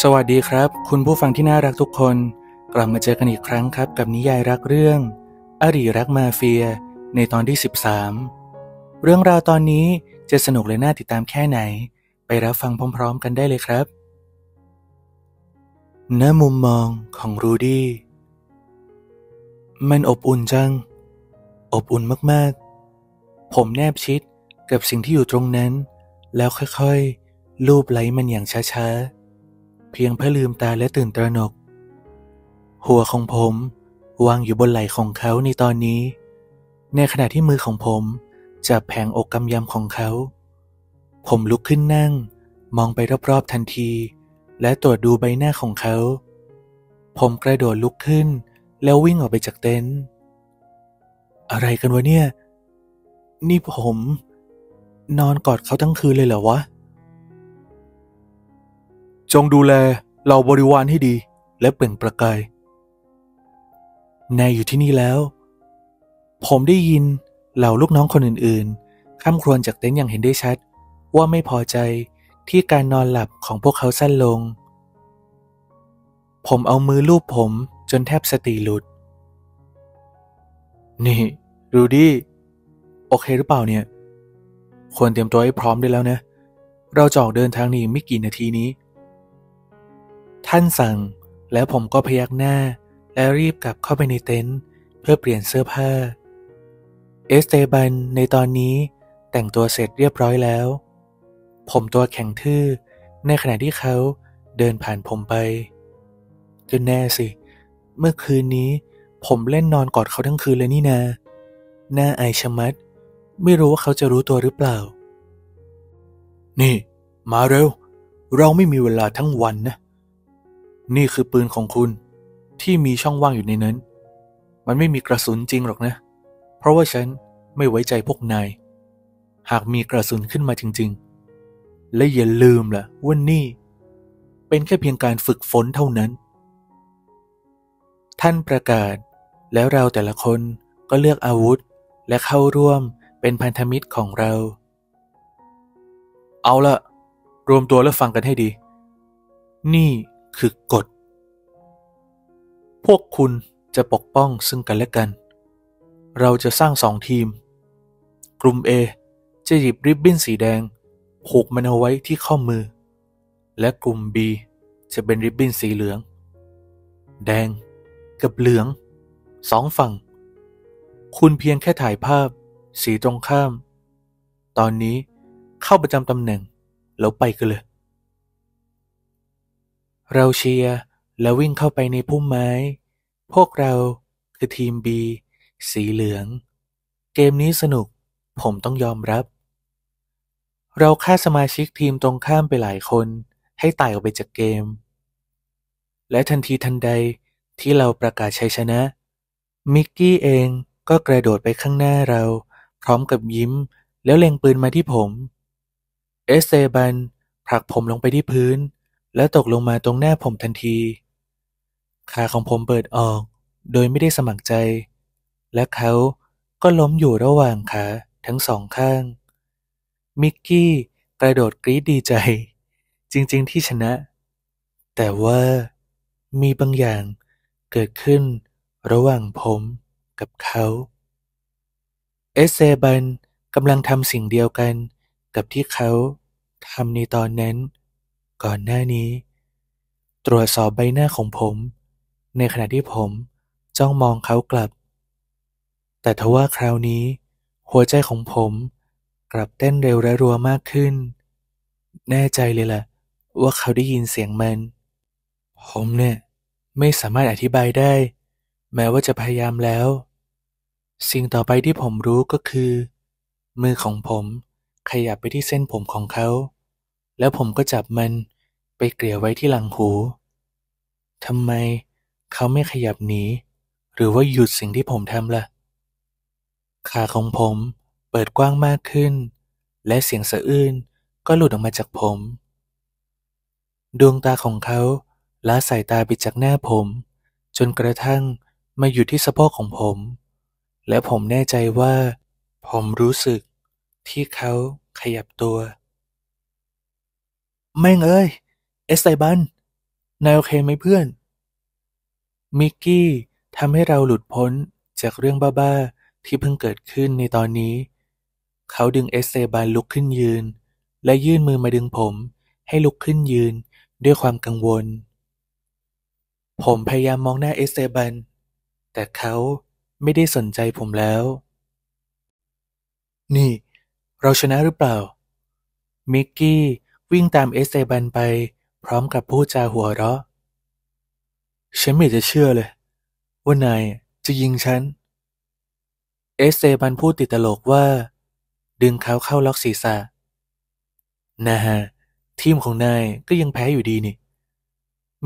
สวัสดีครับ คุณผู้ฟังที่น่ารักทุกคนกลับมาเจอกันอีกครั้งครับ กับนิยายรักเรื่องอรีรักมาเฟียในตอนที่ 13 เรื่องราวตอนนี้จะสนุกและน่าติดตามแค่ไหน ไปรับฟังพร้อมๆกันได้เลยครับณมุมมองของรูดี้มันอบอุ่นจังอบอุ่นมากๆ ผมแนบชิดกับสิ่งที่อยู่ตรงนั้น แล้วค่อยๆลูบไล้มันอย่างช้าๆเพียงเพื่อลืมตาและตื่นตระหนก หัวของผมวางอยู่บนไหล่ของเขาในตอนนี้ ในขณะที่มือของผมจับแผงอกกำยำของเขา ผมลุกขึ้นนั่งมองไป รอบๆ ทันที และตรวจดูใบหน้าของเขา ผมกระโดดลุกขึ้นแล้ววิ่งออกไปจากเต็นท์ อะไรกันวะเนี่ย นี่ผม นอนกอดเขาทั้งคืนเลยเหรอวะจงดูแลเหล่าบริวารให้ดี และเปล่งประกายนายอยู่ที่นี่แล้ว ผมได้ยิน เหล่าลูกน้องคนอื่นๆ ข้ามครวญจากเต็นท์อย่างเห็นได้ชัด ว่าไม่พอใจที่การนอนหลับของพวกเขาสั้นลง ผมเอามือลูบผมจนแทบสติหลุด นี่รูดี้โอเคหรือเปล่าเนี่ย ควรเตรียมตัวให้พร้อมได้แล้วนะ เราจะออกเดินทางนี้ไม่กี่นาทีนี้ท่านสั่งแล้วผมก็พยักหน้าและรีบกลับเข้าไปในเต็นท์เพื่อเปลี่ยนเสื้อผ้าเอสเตบันในตอนนี้แต่งตัวเสร็จเรียบร้อยแล้ว ผมตัวแข็งทื่อในขณะที่เขาเดินผ่านผมไปจนแน่สิ เมื่อคืนนี้ผมเล่นนอนกอดเขาทั้งคืนเลยนี่นา หน้าไอชะมัด ไม่รู้ว่าเขาจะรู้ตัวหรือเปล่า นี่มาเร็วเราไม่มีเวลาทั้งวันนะนี่คือปืนของคุณที่มีช่องว่างอยู่ใน นั้น มันไม่มีกระสุนจริงหรอกนะ เพราะว่าฉันไม่ไว้ใจพวกนาย หากมีกระสุนขึ้นมาจริงๆ และอย่าลืมล่ะว่านี่เป็นแค่เพียงการฝึกฝนเท่านั้น ท่านประกาศแล้วเราแต่ละคนก็เลือกอาวุธและเข้าร่วมเป็นพันธมิตรของเรา เอาละรวมตัวแล้วฟังกันให้ดี นี่คือกฎ พวกคุณจะปกป้องซึ่งกัน และ กัน เราจะสร้างสองทีม กลุ่ม A จะหยิบริบบิ้น สีแดงผูกมันเอาไว้ที่ข้อมือ และกลุ่ม B จะเป็นริบบิ้น สีเหลือง แดง กับเหลืองสองฝั่ง คุณเพียงแค่ถ่ายภาพ สีตรงข้าม ตอนนี้เข้าประจำตำแหน่ง แล้ว ไปกันเลยเราเชียร์แล้ววิ่งเข้าไปในพุ่มไม้ พวกเราคือทีมบีสีเหลือง เกมนี้สนุก ผมต้องยอมรับ เราฆ่าสมาชิกทีมตรงข้ามไปหลายคน ให้ตายออกไปจากเกม และทันทีทันใดที่เราประกาศชัยชนะ มิกกี้เองก็กระโดดไปข้างหน้าเรา พร้อมกับยิ้ม แล้วเล็งปืนมาที่ผม เอสเซบันผลักผมลงไปที่พื้นและตกลงมาตรงหน้าผมทันที ขาของผมเปิดออกโดยไม่ได้สมัครใจ และเขาก็ล้มอยู่ระหว่างขา ทั้งสองข้าง มิกกี้กระโดดกรี๊ดดีใจ จริงๆที่ชนะ แต่ว่ามีบางอย่างเกิดขึ้นระหว่างผมกับเขา เอเซบันกำลังทำสิ่งเดียวกันกับที่เขาทำในตอนนั้นก่อนหน้านี้ตรวจสอบใบหน้าของผม ในขณะที่ผมจ้องมองเขากลับ แต่ทว่าคราวนี้ หัวใจของผมกลับเต้นเร็วและรัวมากขึ้น แน่ใจเลยล่ะว่าเขาได้ยินเสียงมัน ผมเนี่ย ไม่สามารถอธิบายได้ แม้ว่าจะพยายามแล้ว สิ่งต่อไปที่ผมรู้ก็คือ มือของผมขยับไปที่เส้นผมของเขาแล้วผมก็จับมันไปเกลี่ยไว้ที่หลังหู ทำไมเขาไม่ขยับหนีหรือว่าหยุดสิ่งที่ผมทำละ่ะ ขาของผมเปิดกว้างมากขึ้น และเสียงสะอื้นก็หลุดออกมาจากผม ดวงตาของเขาละสายตาไปจากหน้าผม จนกระทั่งมาหยุดที่สะโพกของผม และผมแน่ใจว่าผมรู้สึกที่เขาขยับตัวแม่งเอ้ยเอสไตบันนายโอเคไหมเพื่อนมิกกี้ทำให้เราหลุดพ้นจากเรื่องบ้าๆที่เพิ่งเกิดขึ้นในตอนนี้ เขาดึงเอสไตบันลุกขึ้นยืน และยื่นมือมาดึงผมให้ลุกขึ้นยืนด้วยความกังวล ผมพยายามมองหน้าเอสเตบันแต่เขาไม่ได้สนใจผมแล้ว นี่ เราชนะหรือเปล่ามิกกี้วิ่งตามเอสเตบันไปพร้อมกับพูดจาหัวเราะ ฉันไม่จะเชื่อเลย ว่านายจะยิงฉัน เอสเตบันพูดติดตลกว่า ดึงเขาเข้าล็อกศีรษะ นะฮะทีมของนายก็ยังแพ้อยู่ดีนี่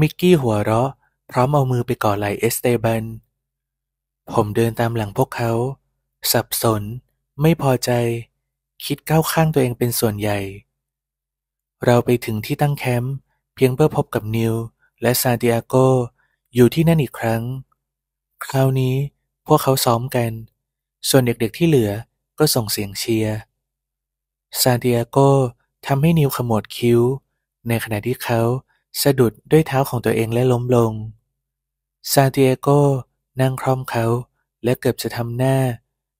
มิกกี้หัวเราะพร้อมเอามือไปกอดไหล่เอสเตบัน ผมเดินตามหลังพวกเขา สับสนไม่พอใจ คิดก้าวข้างตัวเองเป็นส่วนใหญ่เราไปถึงที่ตั้งแคมป์เพียงเพื่อพบกับนิวและซานติอาโก อยู่ที่นั่นอีกครั้ง คราวนี้พวกเขาซ้อมกัน ส่วนเด็กๆที่เหลือก็ส่งเสียงเชียร์ซานติอาโกทำให้นิวขมวดคิ้ว ในขณะที่เขาสะดุดด้วยเท้าของตัวเองและล้มลง ซานติอาโกนั่งคล่อมเขาและเกือบจะทำหน้า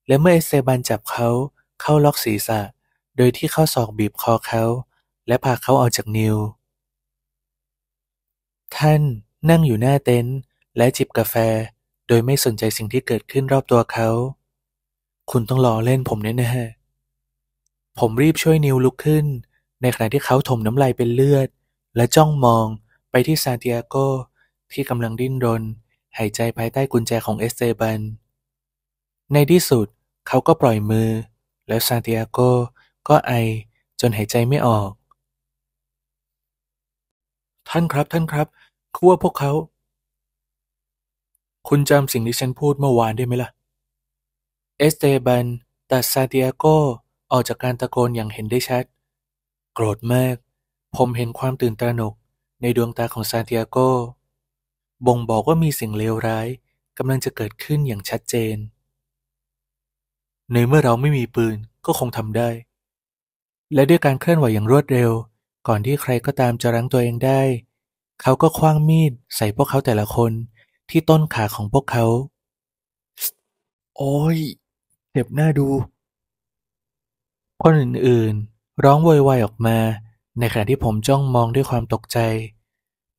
และเมื่อเอสเซบันจับเขาเข้าล็อกศีรษะ โดยที่เข้าสอกบีบคอเขาและพาเขาออกจากนิว ท่านนั่งอยู่หน้าเต็นท์และจิบกาแฟ โดยไม่สนใจสิ่งที่เกิดขึ้นรอบตัวเขา คุณต้องรอเล่นผมเน่ยนะฮะ ผมรีบช่วยนิวลุกขึ้น ในขณะที่เขาถมน้ำลายเป็นเลือด และจ้องมองไปที่ซานติอาโก ที่กำลังดิ้นรน หายใจภายใต้กุญแจของเอสเตบัน ในที่สุดเขาก็ปล่อยมือ แล้วซานติอาโก ก็ไอจนหายใจไม่ออกท่านครับ ท่านครับคือว่าพวกเขา คุณจำสิ่งที่ฉันพูดเมื่อวานได้ไหมล่ะ เอสเตบัน ตัดซาติอาโกออกจากการตะโกนอย่างเห็นได้ชัด โกรธมาก ผมเห็นความตื่นตระหนกในดวงตาของซาติอาโกบ่งบอกว่ามีสิ่งเลวร้ายกำลังจะเกิดขึ้นอย่างชัดเจน ในเมื่อเราไม่มีปืนก็คงทำได้ และด้วยการเคลื่อนไหวอย่างรวดเร็วก่อนที่ใครก็ตามจะรั้งตัวเองได้ เขาก็คว้างมีดใส่พวกเขาแต่ละคนที่ต้นขาของพวกเขา โอ้ยเจ็บหน้าดู คนอื่นๆร้องวอยวายออกมาในขณะที่ผมจ้องมองด้วยความตกใจ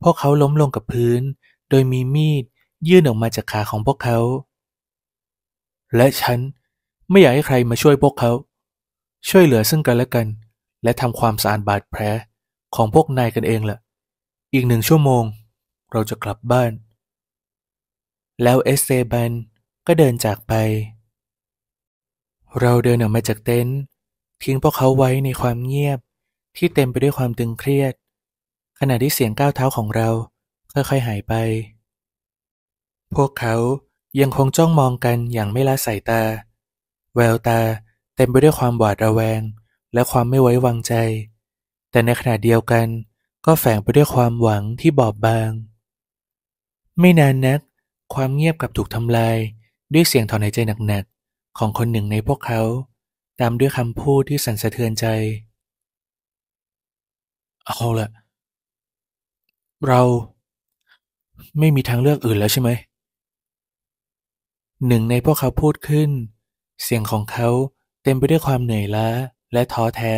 พวกเขาล้มลงกับพื้นโดยมีมีดยื่นออกมาจากขาของพวกเขา และฉันไม่อยากให้ใครมาช่วยพวกเขา ช่วยเหลือซึ่งกันและกันและทำความสะอาดบาดแผลของพวกนายกันเองแหละ อีกหนึ่งชั่วโมง เราจะกลับบ้าน แล้วเอสเซบันก็เดินจากไป เราเดินออกมาจากเต็นท์ทิ้งพวกเขาไว้ในความเงียบที่เต็มไปด้วยความตึงเครียด ขณะที่เสียงก้าวเท้าของเรา ค่อยๆหายไป พวกเขายังคงจ้องมองกันอย่างไม่ละสายตา แววตาเต็มไปด้วยความหวาดระแวงและความไม่ไว้วางใจแต่ในขณะเดียวกันก็แฝงไปด้วยความหวังที่บอบบาง ไม่นานนักความเงียบกับถูกทำลายด้วยเสียงถอนหายใจหนักๆ ของคนหนึ่งในพวกเขา ตามด้วยคำพูดที่สั่นสะเทือนใจเอาละเรา ไม่มีทางเลือกอื่นแล้วใช่ไหมหนึ่งในพวกเขาพูดขึ้น เสียงของเขาเต็มไปด้วยความเหนื่อยล้าและท้อแท้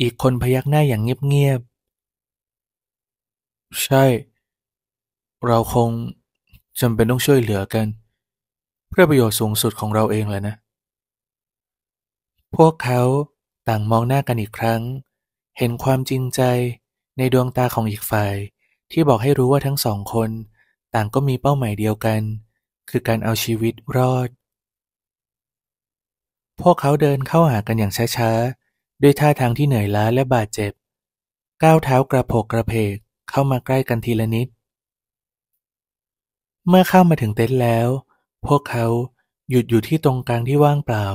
อีกคนพยักหน้าอย่างเงียบ ๆ ใช่ เราคงจำเป็นต้องช่วยเหลือกัน เพื่อประโยชน์สูงสุดของเราเองแหละนะ พวกเขาต่างมองหน้ากันอีกครั้ง เห็นความจริงใจในดวงตาของอีกฝ่าย ที่บอกให้รู้ว่าทั้งสองคนต่างก็มีเป้าหมายเดียวกัน คือการเอาชีวิตรอด พวกเขาเดินเข้าหากันอย่างช้า ๆด้วยท่าทางที่เหนื่อยล้าและบาดเจ็บ ก้าวเท้ากระโผกกระเพก เข้ามาใกล้กันทีละนิด เมื่อเข้ามาถึงเต็นท์แล้ว พวกเขาหยุดอยู่ที่ตรงกลางที่ว่างเปล่า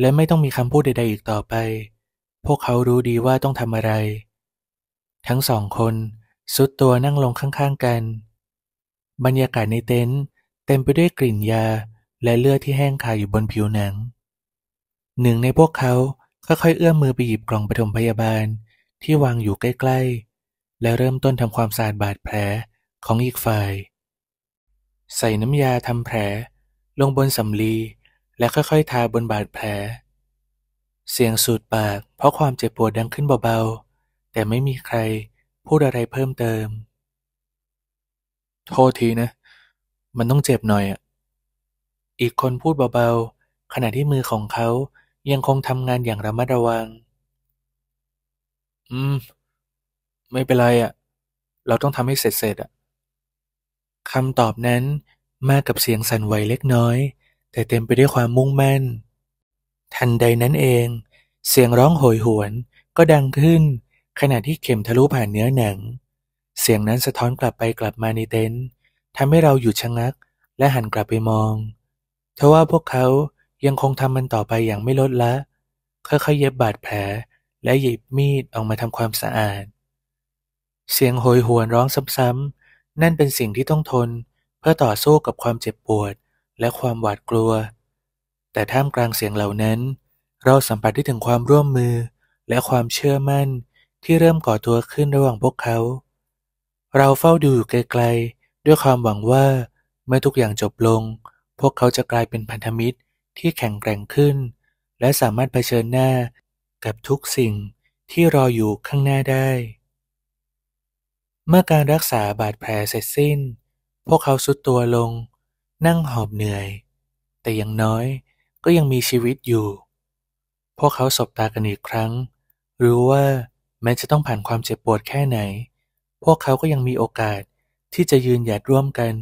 และไม่ต้องมีคำพูดใด ๆ อีกต่อไป พวกเขารู้ดีว่าต้องทำอะไร ทั้งสองคนสุดตัวนั่งลงข้างๆ กัน บรรยากาศในเต็นท์เต็มไปด้วยกลิ่นยาและเลือดที่แห้งคาอยู่บนผิวหนัง หนึ่งในพวกเขาค่อยๆเอื้อมมือไปหยิบกล่องปฐมพยาบาลที่วางอยู่ใกล้ๆ และเริ่มต้นทำความสะอาดบาดแผลของอีกฝ่าย ใส่น้ำยาทำแผล ลงบนสำลีและค่อย ๆ ทาบนบาดแผล เสียงสูดปากเพราะความเจ็บปวดดังขึ้นเบาๆ แต่ไม่มีใครพูดอะไรเพิ่มเติม โทษทีนะ มันต้องเจ็บหน่อยอ่ะ อีกคนพูดเบาๆ ขณะที่มือของเขายังคงทำงานอย่างระมัดระวัง อืม ไม่เป็นไรอะ่ะ เราต้องทำให้เสร็จเสร็จอ่ะคำตอบนั้นมากับเสียงสั่นไหวเล็กน้อย แต่เต็มไปด้วยความมุ่งมั่น ทันใดนั้นเอง เสียงร้องโหยหวนก็ดังขึ้น ขณะที่เข็มทะลุผ่านเนื้อหนัง เสียงนั้นสะท้อนกลับไปกลับมาในเต็นท์ทำให้เราหยุดชะงัก และหันกลับไปมองทว่าพวกเขายังคงทำมันต่อไปอย่างไม่ลดละค่อยๆเย็บบาดแผลและหยิบมีดออกมาทำความสะอาด เสียงโหยหวนร้องซ้ำๆ นั่นเป็นสิ่งที่ต้องทน เพื่อต่อสู้กับความเจ็บปวดและความหวาดกลัว แต่ท่ามกลางเสียงเหล่านั้น เราสัมผัสได้ถึงความร่วมมือและความเชื่อมั่นที่เริ่มก่อตัวขึ้นระหว่างพวกเขา เราเฝ้าดูไกลๆ ด้วยความหวังว่าเมื่อทุกอย่างจบลงพวกเขาจะกลายเป็นพันธมิตรที่แข็งแกร่งขึ้น และสามารถเผชิญหน้ากับทุกสิ่งที่รออยู่ข้างหน้าได้ เมื่อการรักษาบาดแผลเสร็จสิ้น พวกเขาสุดตัวลง นั่งหอบเหนื่อย แต่อย่างน้อยก็ยังมีชีวิตอยู่ พวกเขาสบตากันอีกครั้งรู้ว่าแม้จะต้องผ่านความเจ็บปวดแค่ไหน พวกเขาก็ยังมีโอกาสที่จะยืนหยัดร่วมกัน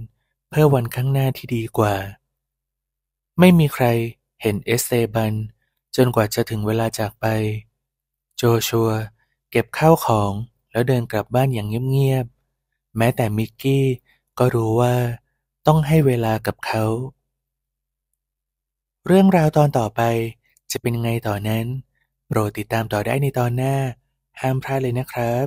เพื่อวันข้างหน้าที่ดีกว่าไม่มีใครเห็นเอสเตบัน จนกว่าจะถึงเวลาจากไป โจชัวเก็บข้าวของแล้วเดินกลับบ้านอย่างเงียบๆแม้แต่มิกกี้ก็รู้ว่า ต้องให้เวลากับเขา เรื่องราวตอนต่อไปจะเป็นไงต่อนนั้น โปรดติดตามต่อได้ในตอนหน้าห้ามพลาดเลยนะครับ